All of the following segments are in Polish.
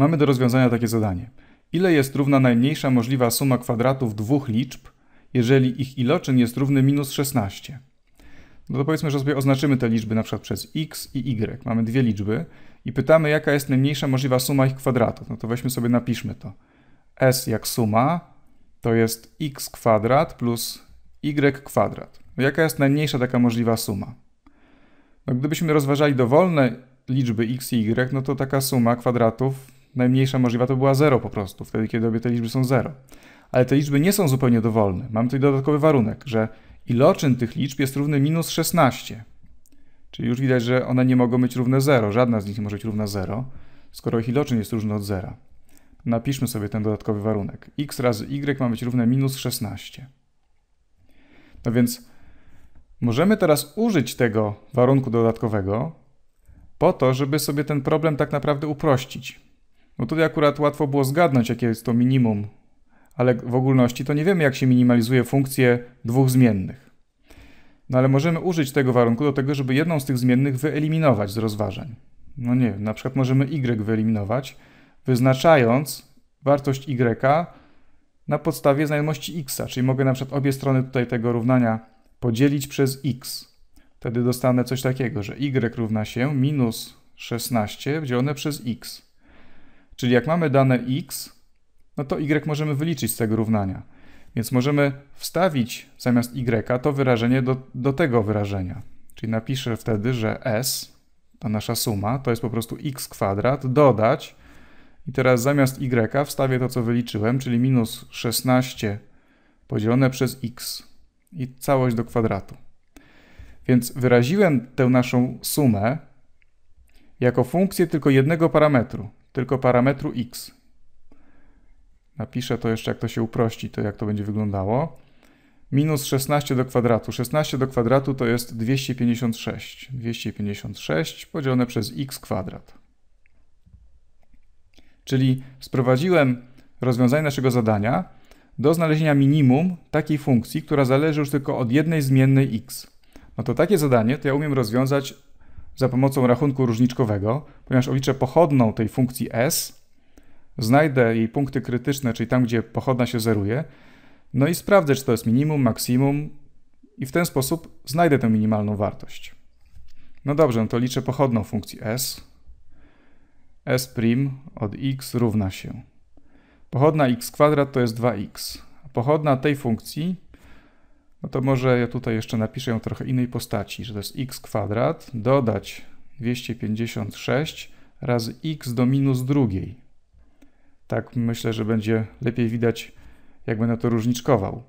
Mamy do rozwiązania takie zadanie. Ile jest równa najmniejsza możliwa suma kwadratów dwóch liczb, jeżeli ich iloczyn jest równy minus 16? No to powiedzmy, że sobie oznaczymy te liczby na przykład przez x i y. Mamy dwie liczby i pytamy, jaka jest najmniejsza możliwa suma ich kwadratów. No to weźmy sobie, napiszmy to. s jak suma to jest x kwadrat plus y kwadrat. No jaka jest najmniejsza taka możliwa suma? No gdybyśmy rozważali dowolne liczby x i y, no to taka suma kwadratów najmniejsza możliwa to była 0 po prostu, wtedy kiedy obie te liczby są 0. Ale te liczby nie są zupełnie dowolne. Mamy tutaj dodatkowy warunek, że iloczyn tych liczb jest równy minus 16. Czyli już widać, że one nie mogą być równe 0. Żadna z nich nie może być równa 0, skoro ich iloczyn jest różny od 0. Napiszmy sobie ten dodatkowy warunek. x razy y ma być równe minus 16. No więc możemy teraz użyć tego warunku dodatkowego po to, żeby sobie ten problem tak naprawdę uprościć. No tutaj akurat łatwo było zgadnąć, jakie jest to minimum, ale w ogólności to nie wiemy, jak się minimalizuje funkcję dwóch zmiennych. No ale możemy użyć tego warunku do tego, żeby jedną z tych zmiennych wyeliminować z rozważań. No nie wiem, na przykład możemy y wyeliminować, wyznaczając wartość y na podstawie znajomości x, czyli mogę na przykład obie strony tutaj tego równania podzielić przez x. Wtedy dostanę coś takiego, że y równa się minus 16 dzielone przez x. Czyli jak mamy dane x, no to y możemy wyliczyć z tego równania. Więc możemy wstawić zamiast y to wyrażenie do, do tego wyrażenia. Czyli napiszę wtedy, że s, ta nasza suma, to jest po prostu x kwadrat, dodać i teraz zamiast y wstawię to, co wyliczyłem, czyli minus 16 podzielone przez x i całość do kwadratu. Więc wyraziłem tę naszą sumę jako funkcję tylko jednego parametru, tylko parametru x. Napiszę to jeszcze, jak to się uprości, to jak to będzie wyglądało. Minus 16 do kwadratu. 16 do kwadratu to jest 256. 256 podzielone przez x kwadrat. Czyli sprowadziłem rozwiązanie naszego zadania do znalezienia minimum takiej funkcji, która zależy już tylko od jednej zmiennej x. No to takie zadanie to ja umiem rozwiązać za pomocą rachunku różniczkowego, ponieważ obliczę pochodną tej funkcji s, znajdę jej punkty krytyczne, czyli tam, gdzie pochodna się zeruje, no i sprawdzę, czy to jest minimum, maksimum i w ten sposób znajdę tę minimalną wartość. No dobrze, no to liczę pochodną funkcji s. s' od x równa się. Pochodna x kwadrat to jest 2x. Pochodna tej funkcji no to może ja tutaj jeszcze napiszę ją trochę innej postaci, że to jest x kwadrat dodać 256 razy x do minus drugiej. Tak myślę, że będzie lepiej widać, jak będę to różniczkował.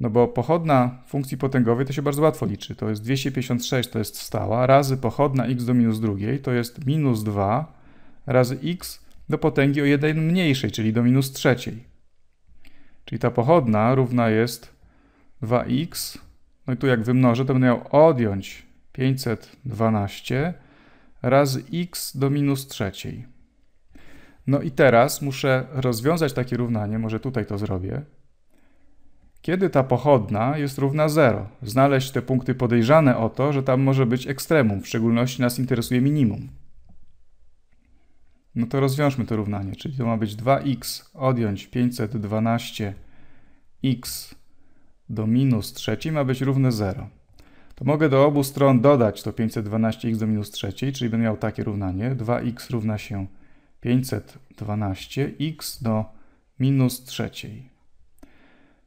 No bo pochodna funkcji potęgowej to się bardzo łatwo liczy. To jest 256, to jest stała, razy pochodna x do minus drugiej, to jest minus 2 razy x do potęgi o 1 mniejszej, czyli do minus trzeciej. Czyli ta pochodna równa jest 2x, no i tu jak wymnożę, to będę miał odjąć 512 razy x do minus trzeciej. No i teraz muszę rozwiązać takie równanie, może tutaj to zrobię. Kiedy ta pochodna jest równa 0? Znaleźć te punkty podejrzane o to, że tam może być ekstremum, w szczególności nas interesuje minimum. No to rozwiążmy to równanie, czyli to ma być 2x odjąć 512x do minus 3 ma być równe 0. To mogę do obu stron dodać to 512x do minus 3, czyli będę miał takie równanie. 2x równa się 512x do minus 3.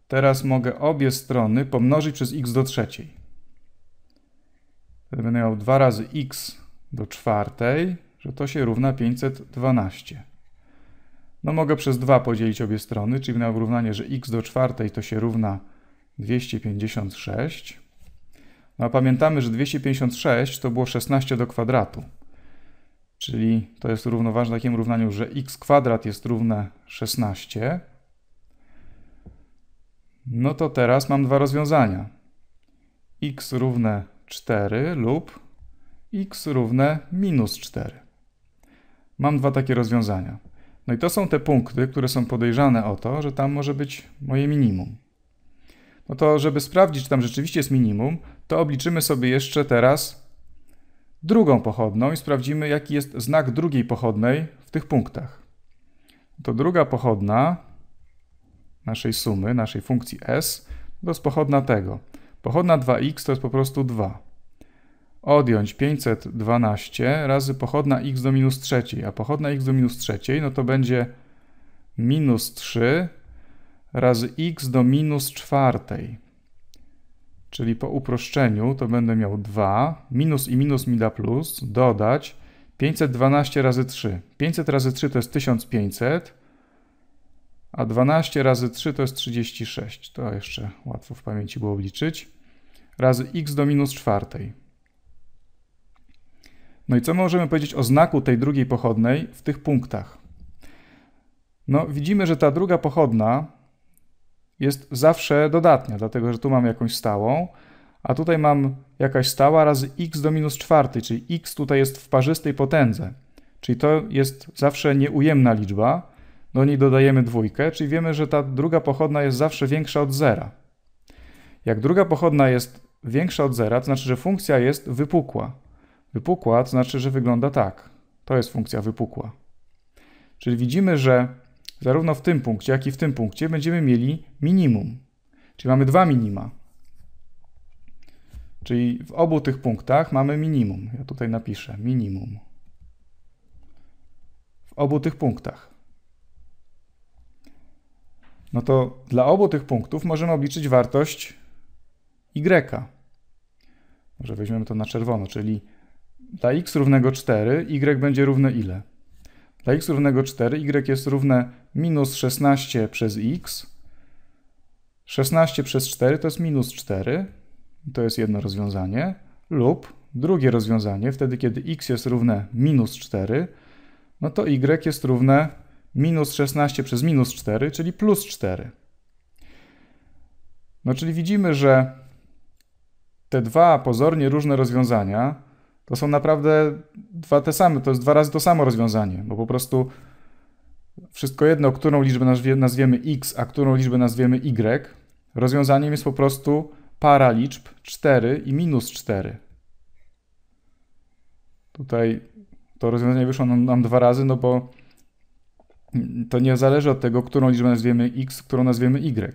Teraz mogę obie strony pomnożyć przez x do trzeciej. Wtedy będę miał 2 razy x do czwartej, że to się równa 512. No mogę przez 2 podzielić obie strony, czyli będę miał równanie, że x do czwartej to się równa 256. No a pamiętamy, że 256 to było 16 do kwadratu. Czyli to jest równoważne takiemu równaniu, że x kwadrat jest równe 16. No to teraz mam dwa rozwiązania. x równe 4 lub x równe minus 4. Mam dwa takie rozwiązania. No i to są te punkty, które są podejrzane o to, że tam może być moje minimum no to żeby sprawdzić, czy tam rzeczywiście jest minimum, to obliczymy sobie jeszcze teraz drugą pochodną i sprawdzimy, jaki jest znak drugiej pochodnej w tych punktach. To druga pochodna naszej sumy, naszej funkcji s, to jest pochodna tego. Pochodna 2x to jest po prostu 2. Odjąć 512 razy pochodna x do minus trzeciej, a pochodna x do minus trzeciej, no to będzie minus 3 razy x do minus czwartej. Czyli po uproszczeniu to będę miał 2, minus i minus mi da plus, dodać 512 razy 3. 500 razy 3 to jest 1500, a 12 razy 3 to jest 36. To jeszcze łatwo w pamięci było obliczyć. Razy x do minus czwartej. No i co możemy powiedzieć o znaku tej drugiej pochodnej w tych punktach? No, widzimy, że ta druga pochodna jest zawsze dodatnia, dlatego że tu mam jakąś stałą, a tutaj mam jakaś stała razy x do minus czwartej, czyli x tutaj jest w parzystej potędze. Czyli to jest zawsze nieujemna liczba, do niej dodajemy dwójkę, czyli wiemy, że ta druga pochodna jest zawsze większa od zera. Jak druga pochodna jest większa od zera, to znaczy, że funkcja jest wypukła. Wypukła to znaczy, że wygląda tak. To jest funkcja wypukła. Czyli widzimy, że zarówno w tym punkcie, jak i w tym punkcie będziemy mieli minimum. Czyli mamy dwa minima. Czyli w obu tych punktach mamy minimum. Ja tutaj napiszę minimum. W obu tych punktach. No to dla obu tych punktów możemy obliczyć wartość y. Może weźmiemy to na czerwono, czyli dla x równego 4, y będzie równe ile? Dla x równego 4, y jest równe minus 16 przez x. 16 przez 4 to jest minus 4. To jest jedno rozwiązanie. Lub drugie rozwiązanie, wtedy kiedy x jest równe minus 4, no to y jest równe minus 16 przez minus 4, czyli plus 4. No czyli widzimy, że te dwa pozornie różne rozwiązania to są naprawdę dwa te same, to jest dwa razy to samo rozwiązanie, bo po prostu wszystko jedno, którą liczbę nazwiemy x, a którą liczbę nazwiemy y, rozwiązaniem jest po prostu para liczb 4 i minus 4. Tutaj to rozwiązanie wyszło nam, nam dwa razy, no bo to nie zależy od tego, którą liczbę nazwiemy x, którą nazwiemy y.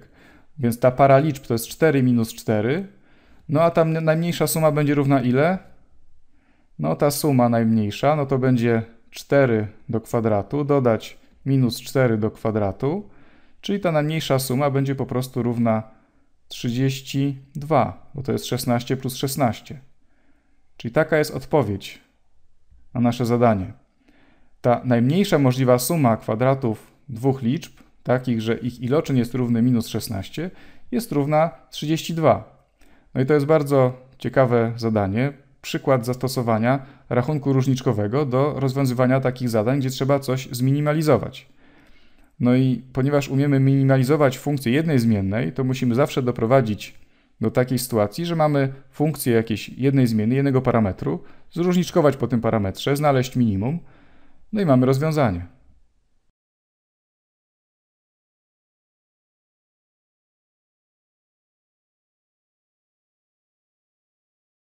Więc ta para liczb to jest 4 minus 4, no a tam najmniejsza suma będzie równa ile? No ta suma najmniejsza, no to będzie 4 do kwadratu dodać minus 4 do kwadratu, czyli ta najmniejsza suma będzie po prostu równa 32, bo to jest 16 plus 16. Czyli taka jest odpowiedź na nasze zadanie. Ta najmniejsza możliwa suma kwadratów dwóch liczb, takich, że ich iloczyn jest równy minus 16, jest równa 32. No i to jest bardzo ciekawe zadanie, przykład zastosowania rachunku różniczkowego do rozwiązywania takich zadań, gdzie trzeba coś zminimalizować. No i ponieważ umiemy minimalizować funkcję jednej zmiennej, to musimy zawsze doprowadzić do takiej sytuacji, że mamy funkcję jakiejś jednej zmiennej, jednego parametru, zróżniczkować po tym parametrze, znaleźć minimum, no i mamy rozwiązanie.